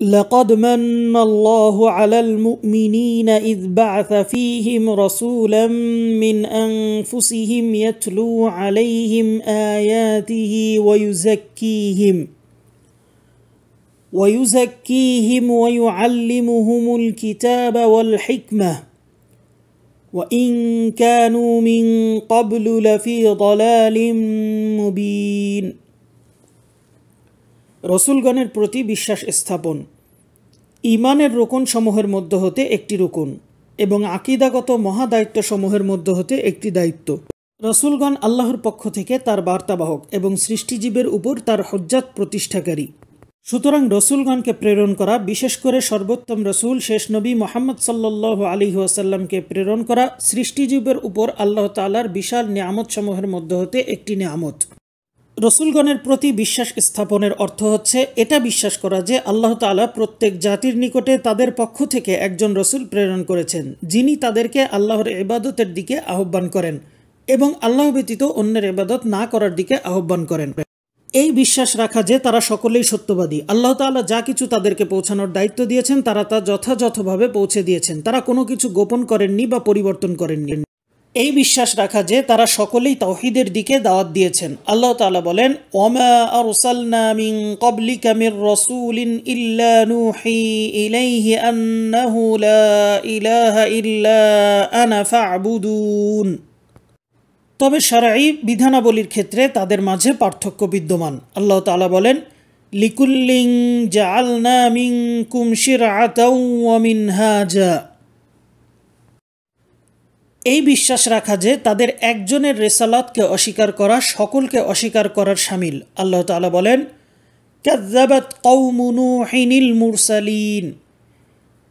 لقد من الله على المؤمنين إذ بعث فيهم رسولا من أنفسهم يتلو عليهم آياته ويزكيهم ويزكيهم ويعلمهم الكتاب والحكمة وإن كانوا من قبل لفي ضلال مبين রসুলগণের প্রতি বিশ্বাস স্থাপন ইমানের রোকন সমূহের মধ্য হতে একটি রোকন এবং আকিদাগত মহাদায়িত্বসমূহের মধ্য হতে একটি দায়িত্ব রসুলগণ আল্লাহর পক্ষ থেকে তার বার্তাবাহক এবং সৃষ্টিজীবের উপর তার হজ্জাত প্রতিষ্ঠাকারী সুতরাং রসুলগণকে প্রেরণ করা বিশেষ করে সর্বোত্তম রসুল শেষ নবী মোহাম্মদ সাল্লাহ আলী ওয়াসাল্লামকে প্রেরণ করা সৃষ্টিজীবের উপর আল্লাহ তালার বিশাল নিয়ামতসমূহের মধ্য হতে একটি নিয়ামত রসুলগণের প্রতি বিশ্বাস স্থাপনের অর্থ হচ্ছে এটা বিশ্বাস করা যে আল্লাহ তালা প্রত্যেক জাতির নিকটে তাদের পক্ষ থেকে একজন রসুল প্রেরণ করেছেন যিনি তাদেরকে আল্লাহর এবাদতের দিকে আহ্বান করেন এবং আল্লাহ ব্যতীত অন্যের এবাদত না করার দিকে আহ্বান করেন এই বিশ্বাস রাখা যে তারা সকলেই সত্যবাদী আল্লাহ তালা যা কিছু তাদেরকে পৌঁছানোর দায়িত্ব দিয়েছেন তারা তা যথাযথভাবে পৌঁছে দিয়েছেন তারা কোনো কিছু গোপন করেননি বা পরিবর্তন করেননি এই বিশ্বাস রাখা যে তারা সকলেই তাওহিদের দিকে দাওয়াত দিয়েছেন আল্লাহ তালা বলেন ওমা আরসালনা মিন ক্বাবলিকা মির রাসূলিন ইল্লা নূহি ইলাইহি আন্নাহু লা ইলাহা ইল্লা আনা ফা'বুদুন তবে সারাই বিধানাবলীর ক্ষেত্রে তাদের মাঝে পার্থক্য বিদ্যমান আল্লাহ তালা বলেন লিকুল্লিং জাআলনা মিনকুম শিরআতাও ওয়া মিনহাজা এই বিশ্বাস রাখা যে তাদের একজনের রেসালাতকে অস্বীকার করা সকলকে অস্বীকার করার সামিল আল্লাহ তালা বলেন কাজাবাত কৌমুনুহিনিল মুরসালিন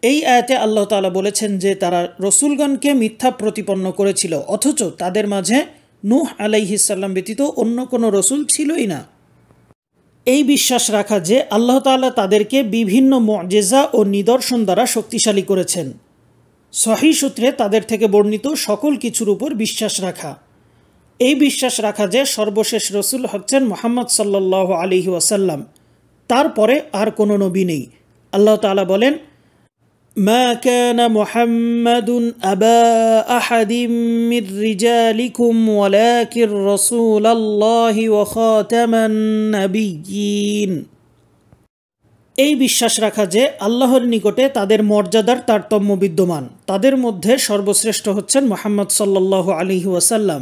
এই আয়াতে আল্লাহ তালা বলেছেন যে তারা রসুলগণকে মিথ্যা প্রতিপন্ন করেছিল অথচ তাদের মাঝে নূহ আলাইহিসাল্লাম ব্যতীত অন্য কোনো রসুল ছিলই না এই বিশ্বাস রাখা যে আল্লাহ তালা তাদেরকে বিভিন্ন মজেজা ও নিদর্শন দ্বারা শক্তিশালী করেছেন সহি সূত্রে তাদের থেকে বর্ণিত সকল কিছুর উপর বিশ্বাস রাখা এই বিশ্বাস রাখা যে সর্বশেষ রসুল হচ্ছেন মোহাম্মদ সাল্লাহ আলিহি ওয়াসাল্লাম তারপরে আর কোনো নবী নেই আল্লাহ তালা বলেন মা كان محمد أبا أحد من رجالكم ولكن رسول الله وخاتم এই বিশ্বাস রাখা যে আল্লাহর নিকটে তাদের মর্যাদার তারতম্য বিদ্যমান তাদের মধ্যে সর্বশ্রেষ্ঠ হচ্ছেন মোহাম্মদ সাল্লাহ আলী ওয়াসাল্লাম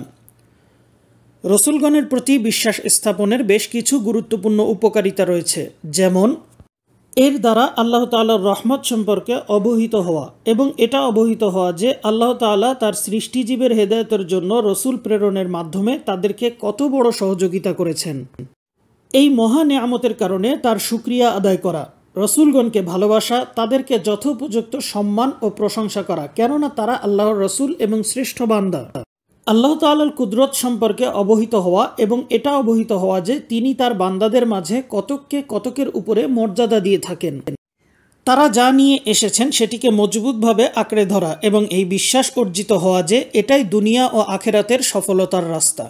রসুলগণের প্রতি বিশ্বাস স্থাপনের বেশ কিছু গুরুত্বপূর্ণ উপকারিতা রয়েছে যেমন এর দ্বারা আল্লাহ তাল্লাহর রহমত সম্পর্কে অবহিত হওয়া এবং এটা অবহিত হওয়া যে আল্লাহ তাল্লাহ তার সৃষ্টিজীবের হেদায়তের জন্য রসুল প্রেরণের মাধ্যমে তাদেরকে কত বড় সহযোগিতা করেছেন এই মহা নেয়ামতের কারণে তার সুক্রিয়া আদায় করা রসুলগণকে ভালোবাসা তাদেরকে যথোপযুক্ত সম্মান ও প্রশংসা করা কেননা তারা আল্লাহর রসুল এবং শ্রেষ্ঠ বান্দা আল্লাহ তাল্লার কুদরত সম্পর্কে অবহিত হওয়া এবং এটা অবহিত হওয়া যে তিনি তার বান্দাদের মাঝে কতককে কতকের উপরে মর্যাদা দিয়ে থাকেন তারা যা নিয়ে এসেছেন সেটিকে মজবুতভাবে আঁকড়ে ধরা এবং এই বিশ্বাস অর্জিত হওয়া যে এটাই দুনিয়া ও আখেরাতের সফলতার রাস্তা